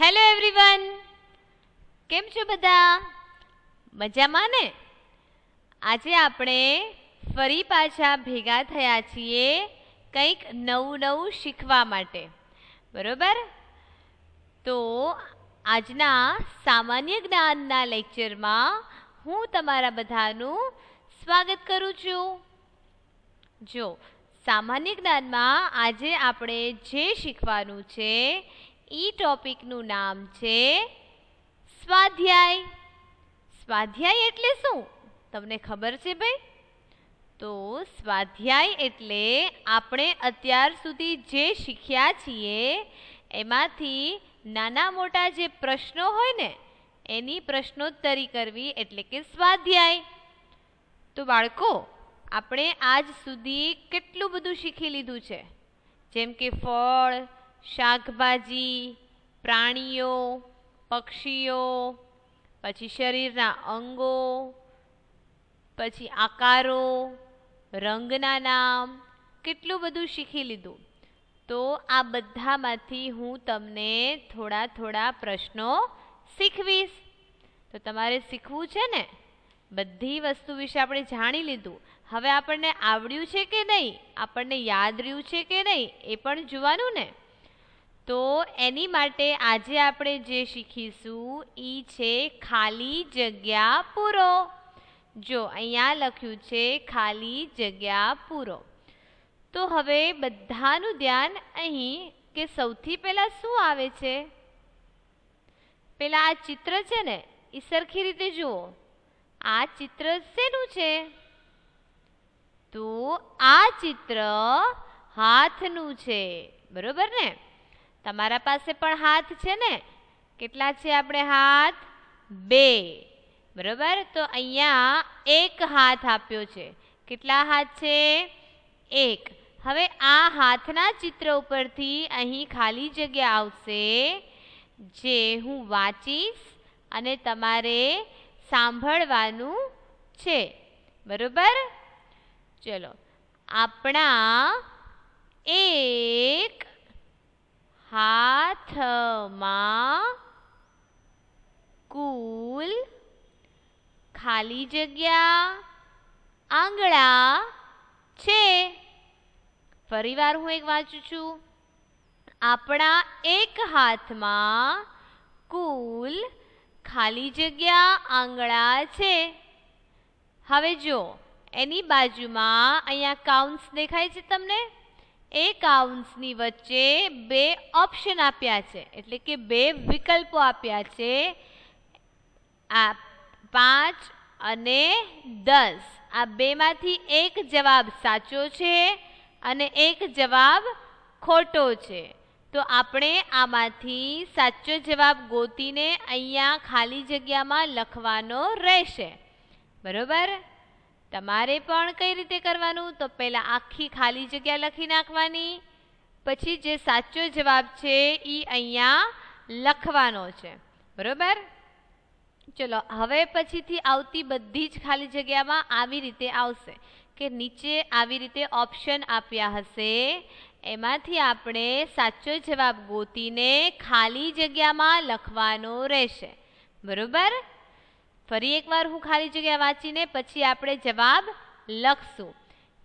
hello everyone કેમ છો બધા મજામાં ને આજે આપણે ફરી પાછા ભેગા થયા છીએ કંઈક નવું નવું શીખવા માટે બરોબર તો આજના સામાન્ય જ્ઞાનના લેક્ચરમાં હું તમારા બધાનું સ્વાગત કરું છું જો સામાન્ય જ્ઞાનમાં આજે આપણે જે શીખવાનું છે ઈ ટોપિકનું નામ છે સ્વાધ્યાય સ્વાધ્યાય એટલે શું તમને ખબર છે ભાઈ તો સ્વાધ્યાય એટલે આપણે અત્યાર સુધી જે શીખ્યા છીએ એમાંથી નાના મોટા જે પ્રશ્નો હોય ને એની પ્રશ્નોત્તરી કરવી એટલે કે સ્વાધ્યાય તો બાળકો આપણે આજ સુધી કેટલું બધું શીખી લીધું છે જેમ કે ફળ શાકભાજી પ્રાણીઓ પક્ષીઓ પછી શરીરના અંગો પછી આકારો રંગના નામ કેટલું બધું શીખી લીધું તો આ બધામાંથી હું તમને થોડા થોડા પ્રશ્નો શીખવીશ તો તમારે શીખવું છે ને બધી વસ્તુ વિશે આપણે જાણી લીધું હવે આપણને આવડ્યું છે કે નહીં આપણને યાદ રહ્યું છે કે નહીં એ પણ જોવાનું ને તો એની માટે આજે આપણે જે શીખીશું એ છે ખાલી જગ્યા પૂરો જો અહીંયા લખ્યું છે ખાલી જગ્યા પૂરો તો હવે બધાનું ધ્યાન અહીં કે સૌથી પહેલાં શું આવે છે પહેલાં આ ચિત્ર છે ને એ સરખી રીતે જુઓ આ ચિત્ર શેનું છે તો આ ચિત્ર હાથનું છે બરોબર ને તમારા પાસે પણ હાથ છે ને કેટલા છે આપણે હાથ બે બરોબર તો અહીંયા એક હાથ આપ્યો છે કેટલા હાથ છે એક હવે આ હાથના ચિત્ર ઉપરથી અહીં ખાલી જગ્યા આવશે જે હું વાંચીશ અને તમારે સાંભળવાનું છે બરાબર ચલો આપણા એક હાથમાં કુલ ખાલી જગ્યા આંગળા છે ફરીવાર હું એક વાંચું છું આપણા એક હાથમાં કુલ ખાલી જગ્યા આંગળા છે હવે જો એની બાજુમાં અહીંયા કાઉન્ટ્સ દેખાય છે તમને એક કાઉન્સની વચ્ચે બે ઓપ્શન આપ્યા છે એટલે કે બે વિકલ્પો આપ્યા છે આ પાંચ અને દસ આ બેમાંથી એક જવાબ સાચો છે અને એક જવાબ ખોટો છે તો આપણે આમાંથી સાચો જવાબ ગોતીને અહીંયા ખાલી જગ્યામાં લખવાનો રહેશે બરાબર તમારે પણ કઈ રીતે કરવાનું તો પહેલાં આખી ખાલી જગ્યા લખી નાખવાની પછી જે સાચો જવાબ છે એ અહીંયા લખવાનો છે બરોબર ચલો હવે પછીથી આવતી બધી જ ખાલી જગ્યામાં આવી રીતે આવશે કે નીચે આવી રીતે ઓપ્શન આપ્યા હશે એમાંથી આપણે સાચો જવાબ ગોતીને ખાલી જગ્યામાં લખવાનો રહેશે બરોબર ફરી એકવાર હું ખાલી જગ્યા વાંચીને પછી આપણે જવાબ લખશું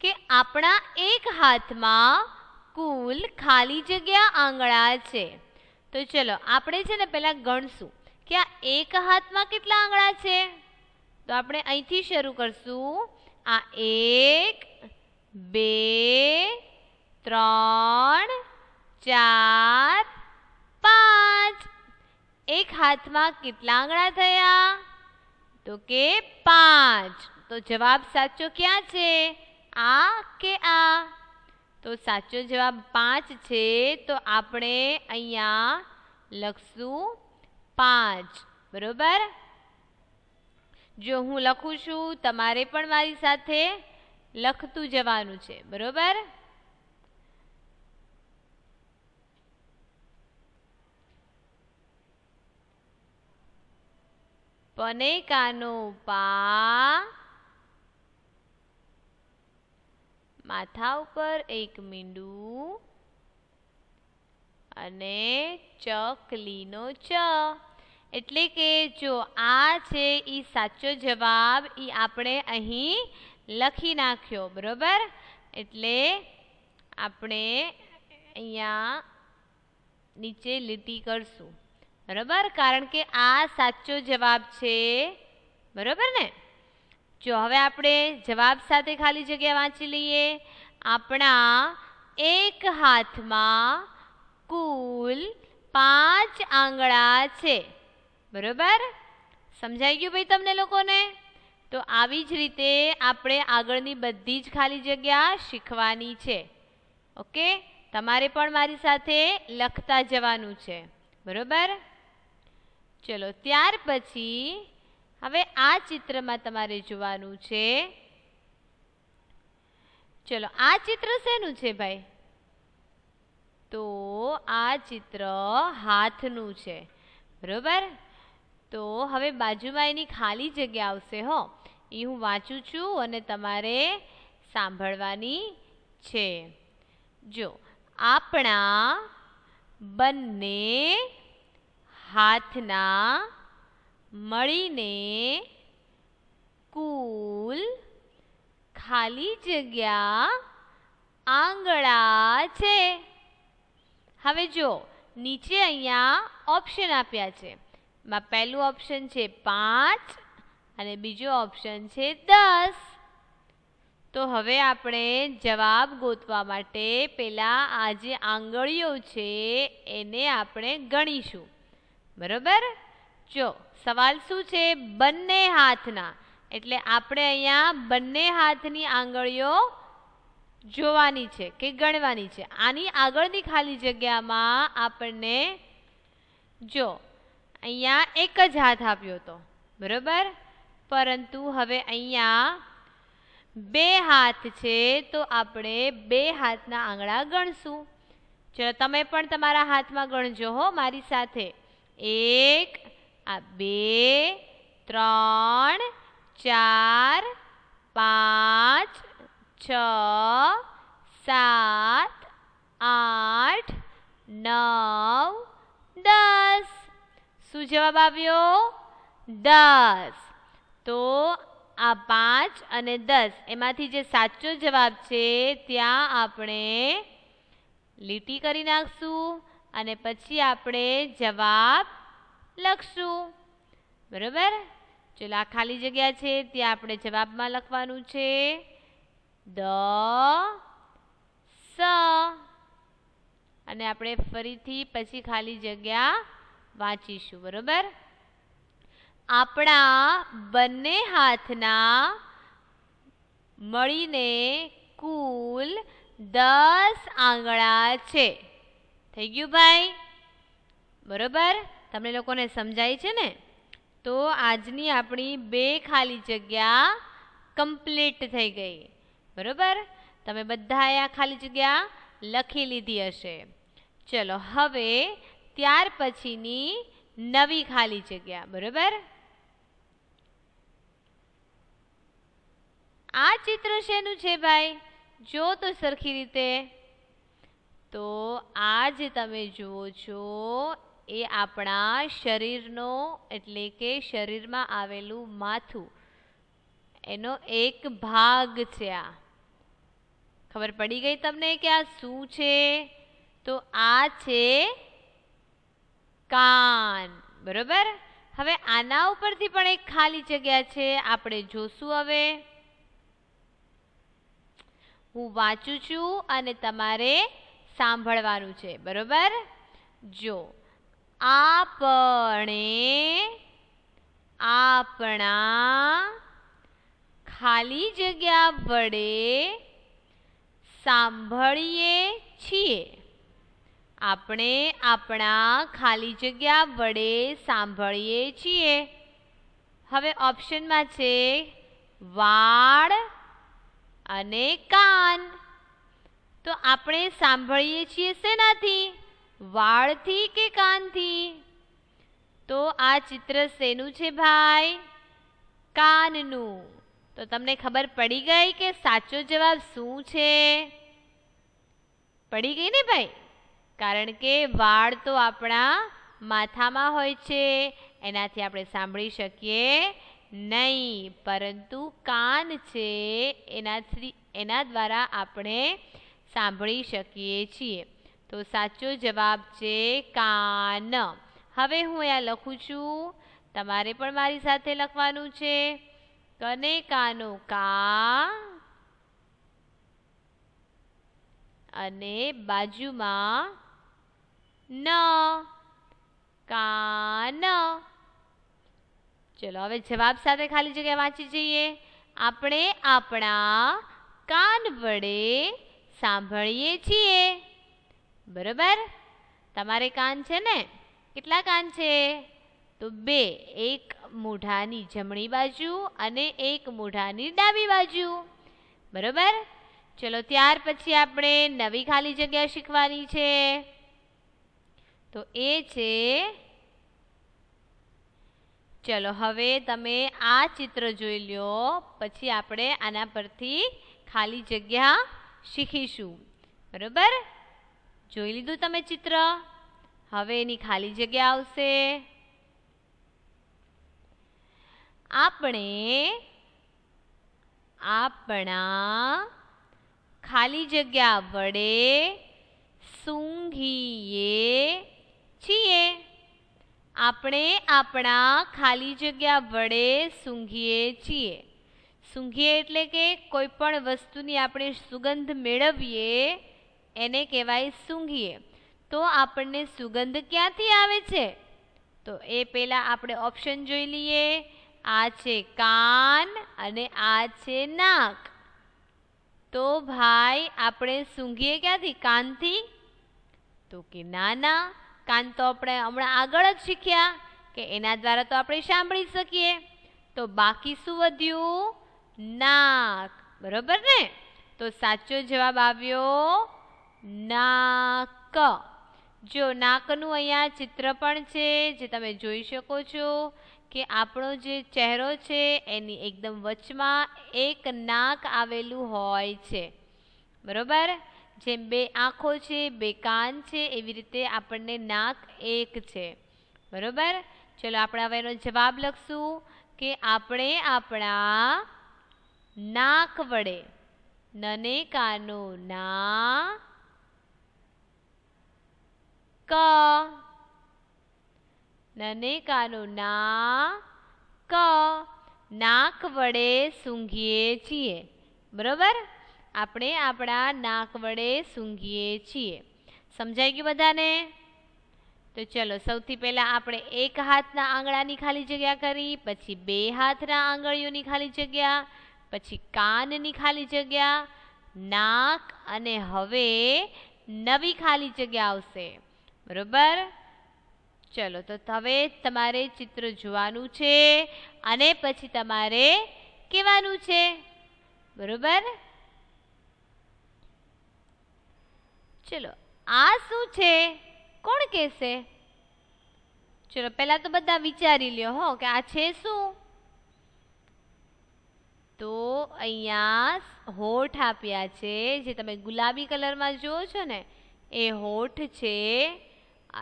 કે આપણા એક હાથમાં કુલ ખાલી જગ્યા આંગળા છે તો ચલો આપણે છે ને પહેલાં ગણશું કે આ એક હાથમાં કેટલા આંગળા છે તો આપણે અહીંથી શરૂ કરશું આ એક બે ત્રણ ચાર પાંચ એક હાથમાં કેટલા આંગળા થયા તો કે પાંચ તો જવાબ સાચો ક્યાં છે આ કે આ તો સાચો જવાબ પાંચ છે તો આપણે અહીંયા લખશું પાંચ બરોબર જો હું લખું છું તમારે પણ મારી સાથે લખતું જવાનું છે બરોબર પનેકાનો પા માથા ઉપર એક મીંડું અને ચકલીનો ચ એટલે કે જો આ છે એ સાચો જવાબ એ આપણે અહીં લખી નાખ્યો બરાબર એટલે આપણે અહીંયા નીચે લીટી કરશું બરાબર કારણ કે આ સાચો જવાબ છે બરાબર ને જો હવે આપણે જવાબ સાથે ખાલી જગ્યા વાંચી લઈએ આપણા એક હાથમાં કુલ પાંચ આંગળા છે બરોબર સમજાઈ ગયું ભાઈ તમને લોકોને તો આવી જ રીતે આપણે આગળની બધી જ ખાલી જગ્યા શીખવાની છે ઓકે તમારે પણ મારી સાથે લખતા જવાનું છે બરોબર ચલો ત્યાર પછી હવે આ ચિત્રમાં તમારે જોવાનું છે ચલો આ ચિત્ર શેનું છે ભાઈ તો આ ચિત્ર હાથનું છે બરોબર તો હવે બાજુમાં એની ખાલી જગ્યા આવશે હો એ હું વાંચું છું અને તમારે સાંભળવાની છે જો આપણા બંને હાથના મળીને કુલ ખાલી જગ્યા આંગળા છે હવે જો નીચે અહીંયા ઓપ્શન આપ્યા છે માં પહેલું ઓપ્શન છે પાંચ અને બીજો ઓપ્શન છે દસ તો હવે આપણે જવાબ ગોતવા માટે પેલા આ જે આંગળીઓ છે એને આપણે ગણીશું બરોબર જો સવાલ શું છે બંને હાથના એટલે આપણે અહીંયા બંને હાથની આંગળીઓ જોવાની છે કે ગણવાની છે આની આગળની ખાલી જગ્યામાં આપણને જો અહીંયા એક જ હાથ આપ્યો હતો બરોબર પરંતુ હવે અહીંયા બે હાથ છે તો આપણે બે હાથના આંગળા ગણશું ચલો તમે પણ તમારા હાથમાં ગણજો હો મારી સાથે એક આ બે ત્રણ ચાર પાંચ છ સાત આઠ નવ દસ શું જવાબ આવ્યો દસ તો આ પાંચ અને દસ એમાંથી જે સાચો જવાબ છે ત્યાં આપણે લીટી કરી નાખશું અને પછી આપણે જવાબ લખશું બરાબર ચલો આ ખાલી જગ્યા છે ત્યાં આપણે જવાબમાં લખવાનું છે દ સ અને આપણે ફરીથી પછી ખાલી જગ્યા વાંચીશું બરાબર આપણા બંને હાથના મળીને કુલ દસ આંગણા છે થઈ ગયું ભાઈ બરોબર તમને લોકોને સમજાય છે ને તો આજની આપણી બે ખાલી જગ્યા કમ્પ્લીટ થઈ ગઈ બરોબર તમે બધા આ ખાલી જગ્યા લખી લીધી હશે ચલો હવે ત્યાર પછીની નવી ખાલી જગ્યા બરોબર આ ચિત્ર શેનું છે ભાઈ જો તો સરખી રીતે તો આ જે તમે જુઓ છો એ આપણા શરીરનો એટલે કે શરીરમાં આવેલું માથું એનો એક ભાગ છે આ ખબર પડી ગઈ તમને કે આ શું છે તો આ છે કાન બરોબર હવે આના ઉપરથી પણ એક ખાલી જગ્યા છે આપણે જોશું હવે હું વાંચું છું અને તમારે સાંભળવાનું છે બરોબર જો આપણે આપણા ખાલી જગ્યા વડે સાંભળીએ છીએ આપણે આપણા ખાલી જગ્યા વડે સાંભળીએ છીએ હવે ઓપ્શનમાં છે વાળ અને કાન તો આપણે સાંભળીએ છીએ શેનાથી વાળથી કે કાનથી તો આ ચિત્ર શેનું છે ભાઈ કાનનું તો તમને ખબર પડી ગઈ કે સાચો જવાબ શું છે પડી ગઈ ને ભાઈ કારણ કે વાળ તો આપણા માથામાં હોય છે એનાથી આપણે સાંભળી શકીએ નહીં પરંતુ કાન છે એનાથી એના દ્વારા આપણે સાંભળી શકીએ છીએ તો સાચો જવાબ છે કાન હવે હું અહીંયા લખું છું તમારે પણ મારી સાથે લખવાનું છે કને કાનો કા અને બાજુમાં ન કાન ચલો હવે જવાબ સાથે ખાલી જગ્યા વાંચી જઈએ આપણે આપણા કાન વડે સાંભળીએ છીએ બરોબર તમારે કાન છે ને કેટલા કાન છે તો બે એક મોઢાની જમણી બાજુ અને એક મોઢાની ડાબી બાજુ બરોબર ચલો ત્યાર પછી આપણે નવી ખાલી જગ્યા શીખવાની છે તો એ છે ચલો હવે તમે આ ચિત્ર જોઈ લો પછી આપણે આના પરથી ખાલી જગ્યા શીખીશું બરાબર જોઈ લીધું તમે ચિત્ર હવે એની ખાલી જગ્યા આવશે આપણે આપણા ખાલી જગ્યા વડે સૂંઘીએ છીએ આપણે આપણા ખાલી જગ્યા વડે સૂંઘીએ છીએ સૂંઘીએ એટલે કે કોઈ પણ વસ્તુની આપણે સુગંધ મેળવીએ એને કહેવાય સૂંઘીએ તો આપણને સુગંધ ક્યાંથી આવે છે તો એ પહેલાં આપણે ઓપ્શન જોઈ લઈએ આ છે કાન અને આ છે નાક તો ભાઈ આપણે સૂંઘીએ ક્યાંથી કાનથી તો કે ના ના કાન તો આપણે હમણાં આગળ જ શીખ્યા કે એના દ્વારા તો આપણે સાંભળી શકીએ તો બાકી શું વધ્યું નાક બરોબર ને તો સાચો જવાબ આવ્યો નાક જો નાકનું અહીંયા ચિત્ર પણ છે જે તમે જોઈ શકો છો કે આપણો જે ચહેરો છે એની એકદમ વચમાં એક નાક આવેલું હોય છે બરોબર જેમ બે આંખો છે બે કાન છે એવી રીતે આપણને નાક એક છે બરોબર ચલો આપણે હવે એનો જવાબ લખશું કે આપણે આપણા નાક વડે નને કાનો ના ક નને કાનો ના ક નાક વડે સૂંઘીએ છીએ બરોબર આપણે આપણા નાક વડે સૂંઘીએ છીએ સમજાય ગયું બધાને તો ચલો સૌથી પહેલાં આપણે એક હાથના આંગળાની ખાલી જગ્યા કરી પછી બે હાથના આંગળીઓની ખાલી જગ્યા પછી કાનની ખાલી જગ્યા નાક અને હવે નવી ખાલી જગ્યા આવશે બરોબર ચલો તો હવે તમારે ચિત્ર જોવાનું છે અને પછી તમારે કહેવાનું છે બરોબર ચલો આ શું છે કોણ કહેશે ચલો પહેલાં તો બધા વિચારી લ્યો હો કે આ છે શું તો અહીંયા હોઠ આપ્યા છે જે તમે ગુલાબી કલરમાં જુઓ છો ને એ હોઠ છે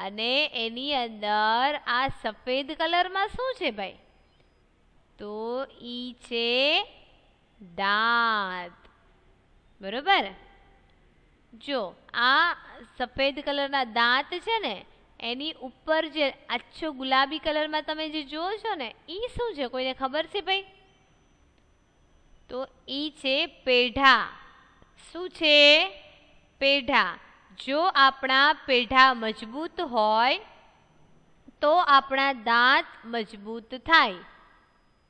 અને એની અંદર આ સફેદ કલરમાં શું છે ભાઈ તો ઈ છે દાંત બરોબર જો આ સફેદ કલરના દાંત છે ને એની ઉપર જે આછો ગુલાબી કલરમાં તમે જે જુઓ છો ને એ શું છે કોઈને ખબર છે ભાઈ તો ઈ છે પેઢા શું છે પેઢા જો આપણા પેઢા મજબૂત હોય તો આપણા દાંત મજબૂત થાય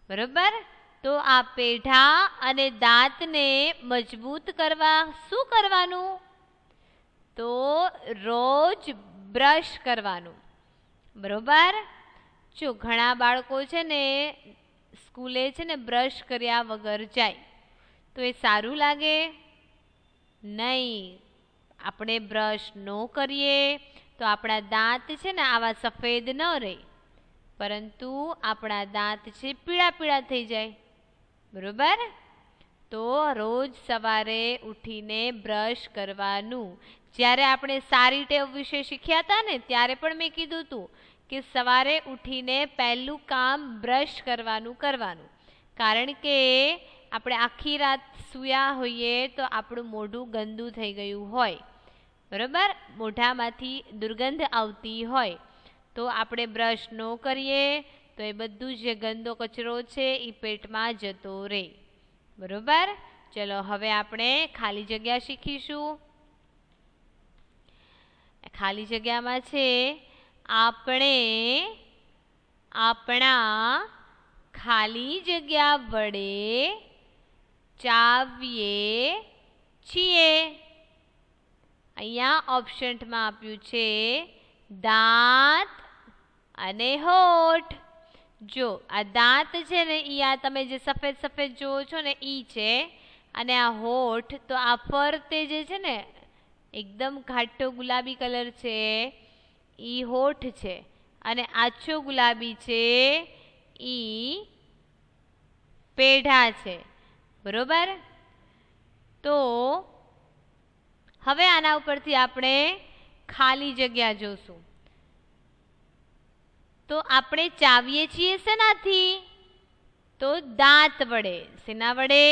બરાબર તો આ પેઢા અને દાંતને મજબૂત કરવા શું કરવાનું તો રોજ બ્રશ કરવાનું બરાબર જો ઘણા બાળકો છે ને સ્કૂલે છે ને બ્રશ કર્યા વગર જાય તો એ સારું લાગે નહીં આપણે બ્રશ ન કરીએ તો આપણા દાંત છે ને આવા સફેદ ન રહે પરંતુ આપણા દાંત છે પીળા પીળા થઈ જાય બરાબર તો રોજ સવારે ઉઠીને બ્રશ કરવાનું જ્યારે આપણે સારી ટેવ વિશે શીખ્યા હતા ને ત્યારે પણ મેં કીધું હતું કે સવારે ઉઠીને પહેલું કામ બ્રશ કરવાનું કરવાનું કારણ કે આપણે આખી રાત સૂયા હોઈએ તો આપણું મોઢું ગંદુ થઈ ગયું હોય બરાબર મોઢામાંથી દુર્ગંધ આવતી હોય તો આપણે બ્રશ ન કરીએ તો એ બધું જે ગંદો કચરો છે એ પેટમાં જતો રહે બરાબર ચલો હવે આપણે ખાલી જગ્યા શીખીશું ખાલી જગ્યામાં છે આપણે આપણા ખાલી જગ્યા વડે ચાવીએ છીએ અહીંયા ઓપ્શન્ટમાં આપ્યું છે દાંત અને હોઠ જો આ દાંત છે ને એ આ તમે જે સફેદ સફેદ જુઓ છો ને એ છે અને આ હોઠ તો આ ફરતે જે છે ને એકદમ ઘાટો ગુલાબી કલર છે ઈ હોઠ છે અને આછો ગુલાબી છે ઈ પેઢા છે બરોબર તો હવે આના ઉપરથી આપણે ખાલી જગ્યા જોશું તો આપણે ચાવીએ છીએ શેનાથી તો દાંત વડે શેના વડે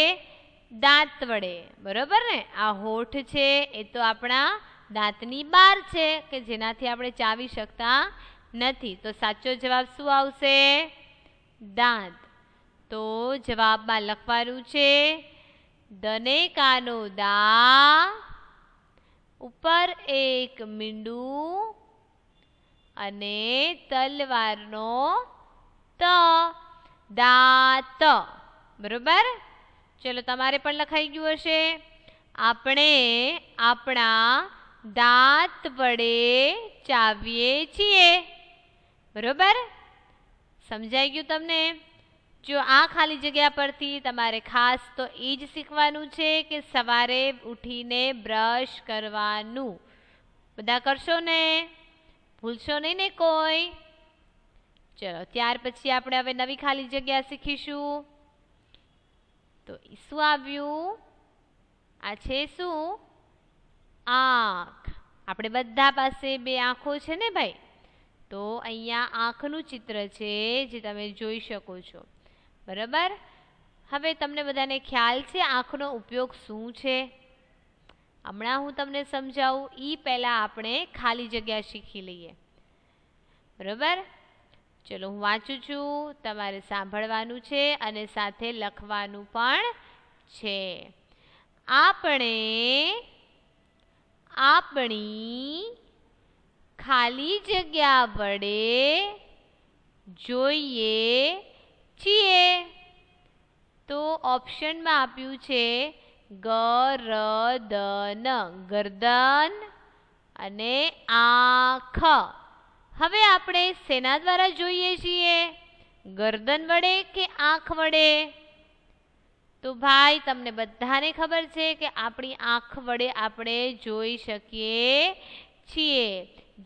દાંત વડે બરોબર ને આ હોઠ છે એ તો આપણા દાંતની બાર છે કે જેનાથી આપણે ચાવી શકતા નથી તો સાચો જવાબ શું આવશે દાંત તો જવાબમાં લખવાનું છે દનેકાનો દા ઉપર એક મીંડું અને તલવારનો ત દાંત બરોબર ચલો તમારે પણ લખાઈ ગયું હશે આપણે આપણા દાંત વડે ચાવીએ છીએ બરોબર સમજાઈ ગયું તમને જો આ ખાલી જગ્યા પરથી તમારે ખાસ તો એ જ શીખવાનું છે કે સવારે ઉઠીને બ્રશ કરવાનું બધા કરશો ને ભૂલશો નહીં ને કોઈ ચલો ત્યાર પછી આપણે હવે નવી ખાલી જગ્યા શીખીશું તો શું આવ્યું આ છે શું આંખ આપણે બધા પાસે બે આંખો છે ને ભાઈ તો અહીંયા આંખનું ચિત્ર છે જે તમે જોઈ શકો છો બરાબર હવે તમને બધાને ખ્યાલ છે આંખનો ઉપયોગ શું છે હમણાં હું તમને સમજાવું એ પહેલાં આપણે ખાલી જગ્યા શીખી લઈએ બરાબર ચલો હું વાંચું છું તમારે સાંભળવાનું છે અને સાથે લખવાનું પણ છે આપણે આપણી ખાલી જગ્યા વડે જોઈએ છીએ તો ઓપ્શનમાં આપ્યું છે ગ ગરદન ગરદન અને આંખ હવે આપણે સેના દ્વારા જોઈએ છીએ ગરદન વડે કે આંખ વડે તો ભાઈ તમને બધાને ખબર છે કે આપણી આંખ વડે આપણે જોઈ શકીએ છીએ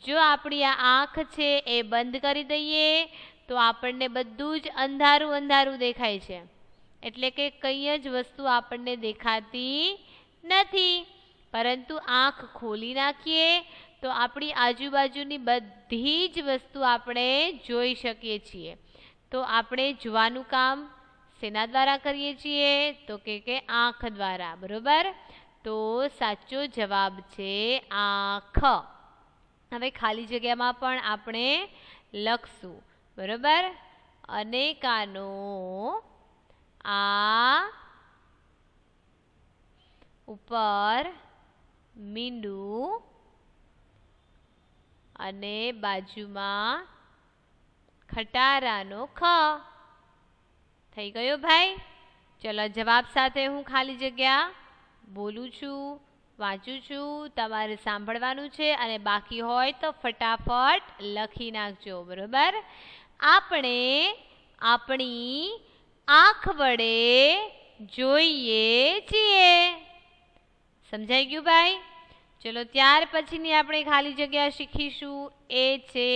જો આપણી આ આંખ છે એ બંધ કરી દઈએ તો આપણને બધું જ અંધારું અંધારું દેખાય છે એટલે કે કંઈ જ વસ્તુ આપણને દેખાતી નથી પરંતુ આંખ ખોલી નાખીએ તો આપણી આજુબાજુની બધી જ વસ્તુ આપણે જોઈ શકીએ છીએ તો આપણે જોવાનું કામ શેના દ્વારા કરીએ છીએ તો કે કે આંખ દ્વારા બરોબર તો સાચો જવાબ છે આંખ હવે ખાલી જગ્યામાં પણ આપણે લખશું બરોબર અનેકાનો આ ઉપર મીંડું અને બાજુમાં ખટારાનો ખ થઈ ગયો ભાઈ ચલો જવાબ સાથે હું ખાલી જગ્યા બોલું છું વાંચું છું તમારે સાંભળવાનું છે અને બાકી હોય તો ફટાફટ લખી નાખજો બરાબર આપણે આપણી આંખ વડે જોઈએ છીએ સમજાઈ ગયું ભાઈ ચલો ત્યાર પછીની આપણે ખાલી જગ્યા શીખીશું એ છે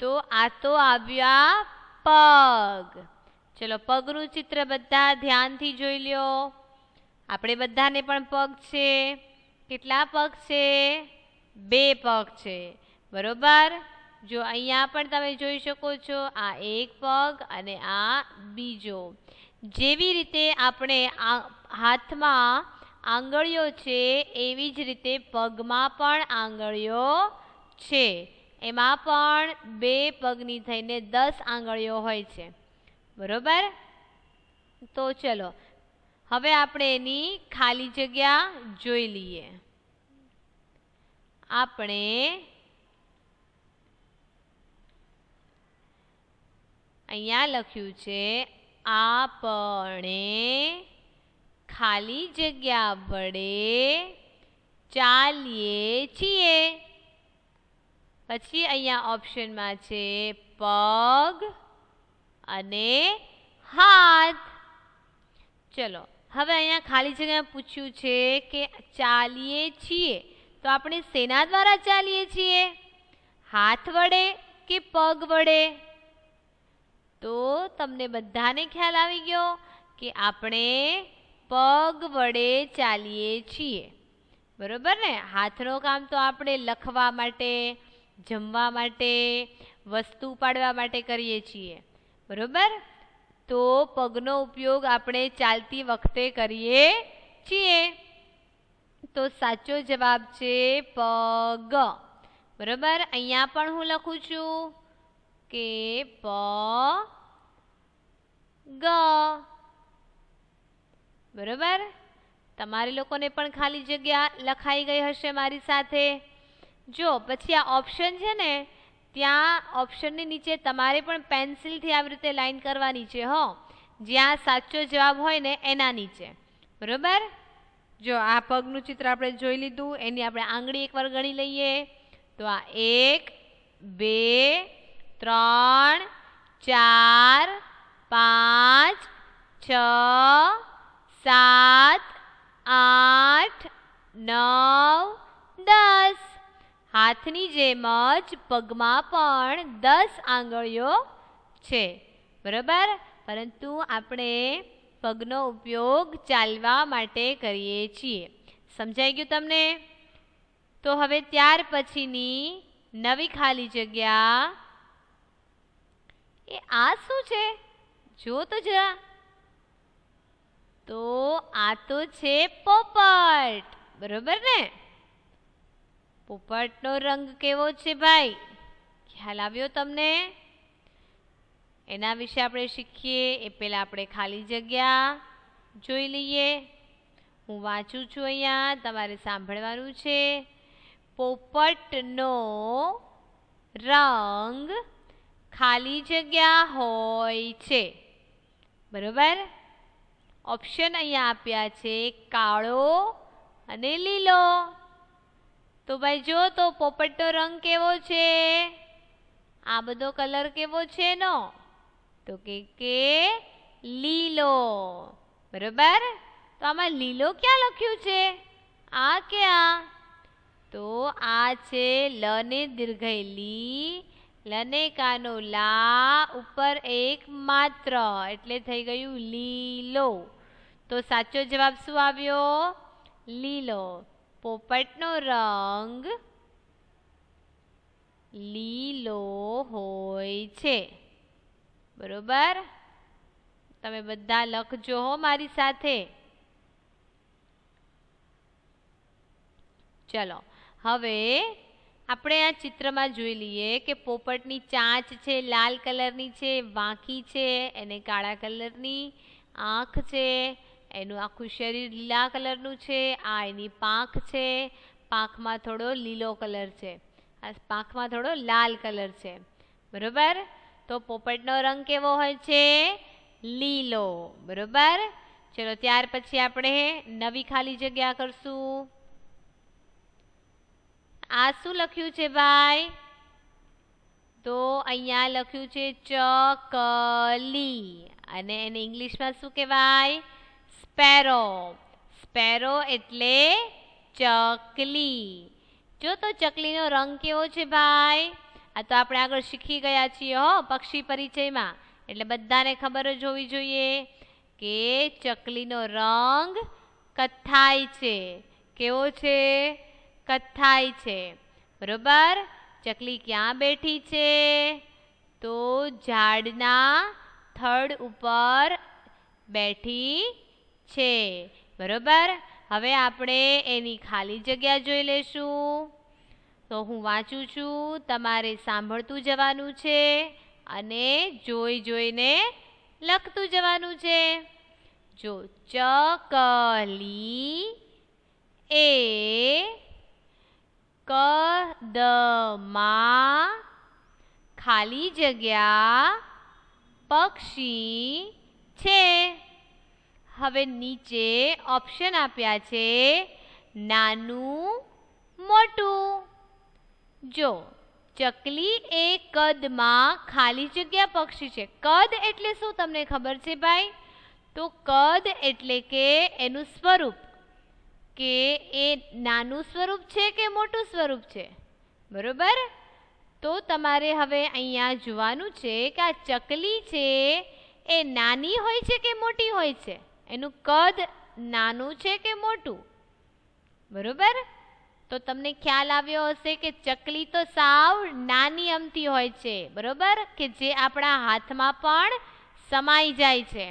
તો આ તો આવ્યા પગ ચલો પગનું ચિત્ર બધા ધ્યાનથી જોઈ લ્યો આપણે બધાને પણ પગ છે કેટલા પગ છે બે પગ છે બરોબર જો અહીંયા પણ તમે જોઈ શકો છો આ એક પગ અને આ બીજો જેવી રીતે આપણે હાથમાં આંગળીઓ છે એવી જ રીતે પગમાં પણ આંગળીઓ છે એમાં પણ બે પગની થઈને દસ આંગળીઓ હોય છે બરોબર તો ચલો હવે આપણે એની ખાલી જગ્યા જોઈ લઈએ આપણે અહીંયા લખ્યું છે આપણે ખાલી જગ્યા વડે ચાલીએ છીએ પછી અહીંયા ઓપ્શનમાં છે પગ અને હાથ ચલો હવે અહીંયા ખાલી જગ્યા પૂછ્યું છે કે ચાલીએ છીએ તો આપણે સેના દ્વારા ચાલીએ છીએ હાથ વડે કે પગ વડે તો તમને બધાને ખ્યાલ આવી ગયો કે આપણે પગ વડે ચાલીએ છીએ બરોબર ને હાથનું કામ તો આપણે લખવા માટે જમવા માટે વસ્તુ પાડવા માટે કરીએ છીએ બરોબર તો પગનો ઉપયોગ આપણે ચાલતી વખતે કરીએ છીએ તો સાચો જવાબ છે પગ બરોબર અહીંયા પણ હું લખું છું કે પ ગ બરોબર તમારી લોકોને પણ ખાલી જગ્યા લખાઈ ગઈ હશે મારી સાથે જો પછી આ ઓપ્શન છે ને ત્યાં ઓપ્શનની નીચે તમારે પણ પેન્સિલથી આવી રીતે લાઈન કરવાની છે હો જ્યાં સાચો જવાબ હોય ને એના નીચે બરાબર જો આ પગનું ચિત્ર આપણે જોઈ લીધું એની આપણે આંગળી એકવાર ગણી લઈએ તો આ એક બે ત્રણ ચાર પાંચ છ સાત આઠ નવ હાથની જેમ જ પગમાં પણ દસ આંગળીઓ છે બરાબર પરંતુ આપણે પગનો ઉપયોગ ચાલવા માટે કરીએ છીએ સમજાઈ ગયું તમને તો હવે ત્યાર પછીની નવી ખાલી જગ્યા એ આ શું છે જો તો જરા તો આ તો છે પોપટ બરોબર ને પોપટનો રંગ કેવો છે ભાઈ ખ્યાલ આવ્યો તમને એના વિશે આપણે શીખીએ એ પહેલાં આપણે ખાલી જગ્યા જોઈ લઈએ હું વાંચું છું અહીંયા તમારે સાંભળવાનું છે પોપટનો રંગ ખાલી જગ્યા હોય છે બરોબર ઓપ્શન અહીંયા આપ્યા છે કાળો અને લીલો તો ભાઈ જો તો પોપટનો રંગ કેવો છે આ બધો કલર કેવો છે નો તો કે કે લીલો બરાબર તો આમાં લીલો ક્યાં લખ્યું છે આ ક્યાં તો આ છે લ ને દીર્ઘય લી લને કાનો લા ઉપર એક માત્ર એટલે થઈ ગયું લીલો તો સાચો જવાબ શું આવ્યો લીલો પોપટનો રંગ લીલો હોય છે બરોબર તમે બધા લખજો હો મારી સાથે ચલો હવે આપણે આ ચિત્રમાં જોઈ લઈએ કે પોપટની ચાંચ છે લાલ કલરની છે વાંકી છે એને કાળા કલરની આંખ છે એનું આખું શરીર લીલા કલરનું છે આ એની પાંખ છે પાંખમાં થોડો લીલો કલર છે આ પાંખમાં થોડો લાલ કલર છે બરોબર તો પોપટનો રંગ કેવો હોય છે લીલો બરોબર ચલો ત્યાર પછી આપણે નવી ખાલી જગ્યા કરશું આ શું લખ્યું છે ભાઈ તો અહીંયા લખ્યું છે ચકલી અને એને ઇંગ્લિશમાં શું કહેવાય સ્પેરો સ્પેરો એટલે ચકલી જો તો ચકલીનો રંગ કેવો છે ભાઈ આ તો આપણે આગળ શીખી ગયા છીએ હો પક્ષી પરિચયમાં એટલે બધાને ખબર જ હોવી જોઈએ કે ચકલીનો રંગ કથ્થાઈ છે કેવો છે કથ્થાઈ છે બરોબર ચકલી ક્યાં બેઠી છે તો ઝાડના થડ ઉપર બેઠી છે બરોબર હવે આપણે એની ખાલી જગ્યા જોઈ લેશું તો હું વાંચું છું તમારે સાંભળતું જવાનું છે અને જોઈ જોઈને લખતું જવાનું છે જો ચકલી એ કદમાં ખાલી જગ્યા પક્ષી છે હવે નીચે ઓપ્શન આપ્યા છે નાનું મોટું જો ચકલી એ કદમાં ખાલી જગ્યા પક્ષી છે કદ એટલે શું તમને ખબર છે ભાઈ તો કદ એટલે કે એનું સ્વરૂપ કે એ નાનું સ્વરૂપ છે કે મોટું સ્વરૂપ છે બરોબર તો તમારે હવે અહીંયા જોવાનું છે કે આ ચકલી છે એ નાની હોય છે કે મોટી હોય છે એનું કદ નાનું છે કે મોટું બરોબર તો તમને ખ્યાલ આવ્યો હશે કે ચકલી તો સાવ નાની અમથી હોય છે બરોબર કે જે આપણા હાથમાં પણ સમાઈ જાય છે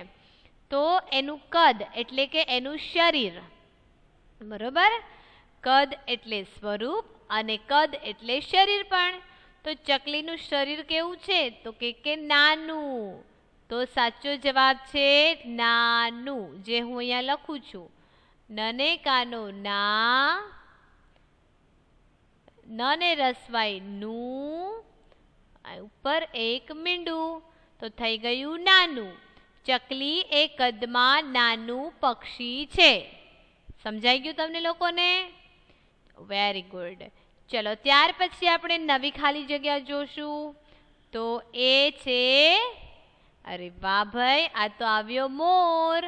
તો એનું કદ એટલે કે એનું શરીર બરોબર કદ એટલે સ્વરૂપ અને કદ એટલે શરીર પણ તો ચકલીનું શરીર કેવું છે તો કે નાનું તો સાચો જવાબ છે નાનું જે હું અહીંયા લખું છું નને કાનો ના નને રસવાય નું ઉપર એક મીંડું તો થઈ ગયું નાનું ચકલી એ કદમાં નાનું પક્ષી છે સમજાઈ ગયું તમને લોકોને વેરી ગુડ ચલો ત્યાર પછી આપણે નવી ખાલી જગ્યા જોશું તો એ છે અરે વાહ ભાઈ આ તો આવ્યો મોર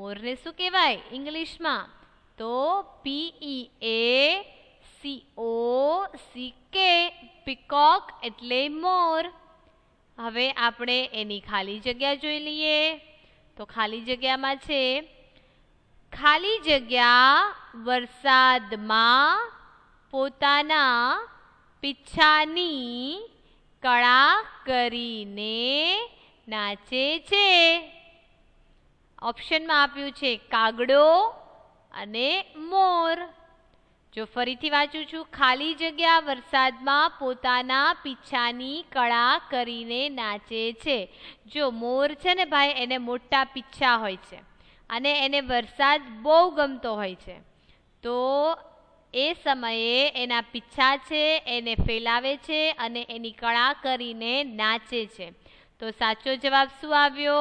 મોરને શું કહેવાય ઇંગ્લિશમાં તો P E A C O C K peacock એટલે મોર હવે આપણે એની ખાલી જગ્યા જોઈ લઈએ તો ખાલી જગ્યામાં છે ખાલી જગ્યા વરસાદમાં પોતાના પીછાની કળા કરીને નાચે છે ઓપ્શનમાં આપ્યું છે કાગડો અને મોર જો ફરીથી વાંચું છું ખાલી જગ્યા વરસાદમાં પોતાના પીછાની કળા કરીને નાચે છે જો મોર છે ને ભાઈ એને મોટા પીછા હોય છે અને એને વરસાદ બહુ ગમતો હોય છે તો એ સમયે એના પીછા છે એને ફેલાવે છે અને એની કળા કરીને નાચે છે તો સાચો જવાબ શું આવ્યો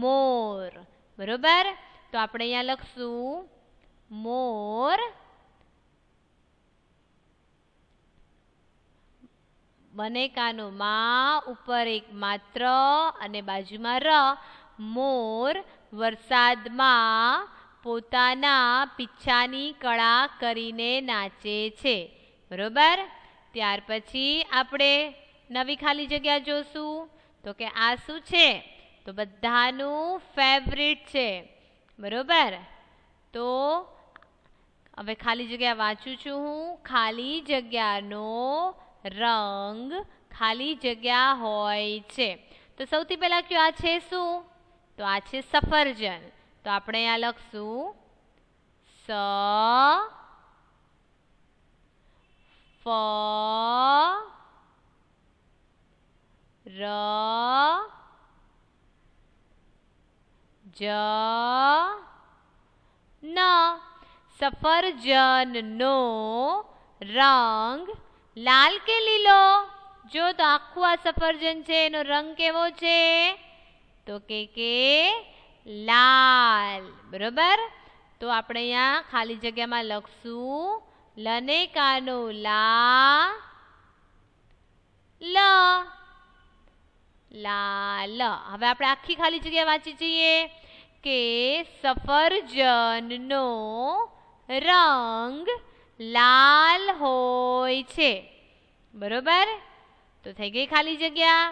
મોર બરોબર તો આપણે અહીંયા લખશું મોર બનેકાનું મા ઉપર એક માત્ર અને બાજુમાં ર મોર વરસાદમાં પોતાના પીછાની કળા કરીને નાચે છે બરોબર ત્યાર પછી આપણે નવી ખાલી જગ્યા જોશું તો કે આ શું છે તો બધાનું ફેવરિટ છે બરોબર તો હવે ખાલી જગ્યા વાંચું છું હું ખાલી જગ્યાનો રંગ ખાલી જગ્યા હોય છે તો સૌથી પહેલાં કયો આ છે શું તો આ છે સફરજન તો આપણે અહીંયા લખશું સ ફ ર જ ન સફરજનનો રંગ લાલ કે લીલો જો તો આખું આ સફરજન છે એનો રંગ કેવો છે તો કે કે લાલ બરોબર તો આપણે અહીંયા ખાલી જગ્યામાં લખશું લનેકાનો લા લ લાલ હવે આપણે આખી ખાલી જગ્યા વાંચી જઈએ કે સફરજનનો રંગ લાલ હોય છે બરોબર તો થઈ ગઈ ખાલી જગ્યા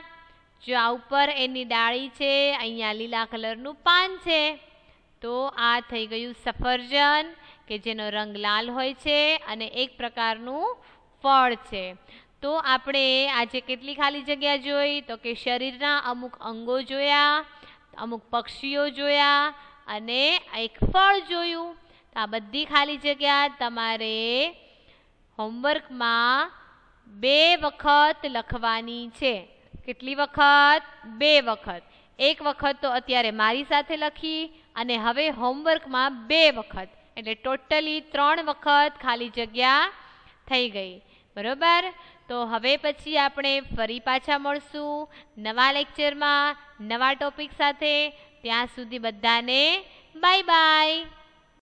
જો આ ઉપર એની ડાળી છે અહીંયા લીલા કલરનું પાન છે તો આ થઈ ગયું સફરજન કે જેનો રંગ લાલ હોય છે અને એક પ્રકારનું ફળ છે તો આપણે આજે કેટલી ખાલી જગ્યા જોઈ તો કે શરીરના અમુક અંગો જોયા અમુક પક્ષીઓ જોયા અને એક ફળ જોયું તો આ બધી ખાલી જગ્યા તમારે હોમવર્કમાં બે વખત લખવાની છે કેટલી વખત બે વખત એક વખત તો અત્યારે મારી સાથે લખી અને હવે હોમવર્કમાં બે વખત એટલે ટોટલી ત્રણ વખત ખાલી જગ્યા થઈ ગઈ બરોબર તો હવે પછી આપણે ફરી પાછા મળશું નવા લેક્ચરમાં નવા ટોપિક સાથે ત્યાં સુધી બધાને બાય બાય